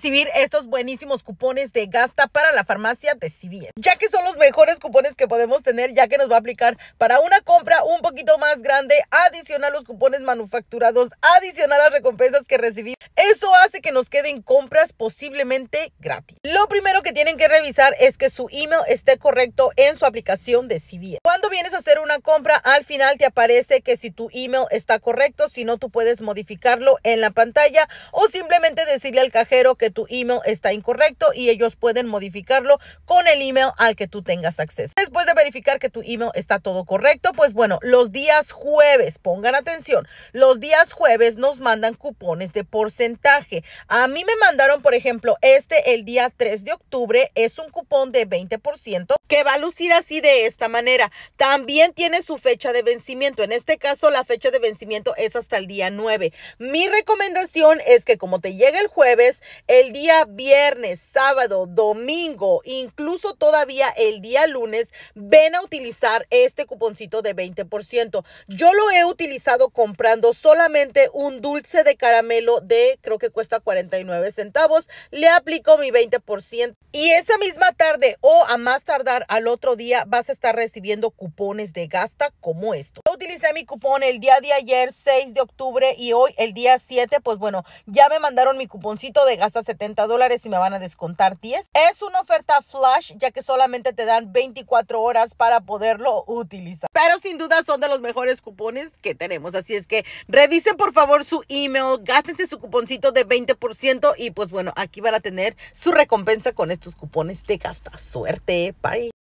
recibir estos buenísimos cupones de gasta para la farmacia de CVS ya que son los mejores cupones que podemos tener, ya que nos va a aplicar para una compra un poquito más grande, adicional los cupones manufacturados, adicional las recompensas que recibimos. Eso hace que nos queden compras posiblemente gratis. Lo primero que tienen que revisar es que su email esté correcto en su aplicación de CVS, Cuando vienes a hacer una compra, al final te aparece que si tu email está correcto, si no, tú puedes modificarlo en la pantalla o simplemente decirle al cajero que tu email está incorrecto y ellos pueden modificarlo con el email al que tú tengas acceso. Después de verificar que tu email está todo correcto, pues bueno, los días jueves, pongan atención, los días jueves nos mandan cupones de porcentaje. A mí me mandaron, por ejemplo, este el día 3 de octubre, es un cupón de 20% que va a lucir así de esta manera. También tiene su fecha de vencimiento. En este caso, la fecha de vencimiento es hasta el día 9. Mi recomendación es que como te llega el jueves, el día viernes, sábado, domingo, incluso todavía el día lunes, ven a utilizar este cuponcito de 20%. Yo lo he utilizado comprando solamente un dulce de caramelo de creo que cuesta 49 centavos. Le aplico mi 20% y esa misma tarde o a más tardar al otro día vas a estar recibiendo cupones de gasta como esto. Yo utilicé mi cupón el día de ayer 6 de octubre y hoy el día 7, pues bueno, ya me mandaron mi cuponcito de gasta. 70 dólares y me van a descontar 10. Es una oferta flash ya que solamente te dan 24 horas para poderlo utilizar. Pero sin duda son de los mejores cupones que tenemos. Así es que revisen por favor su email, gástense su cuponcito de 20% y pues bueno, aquí van a tener su recompensa con estos cupones de gasta. Suerte, bye.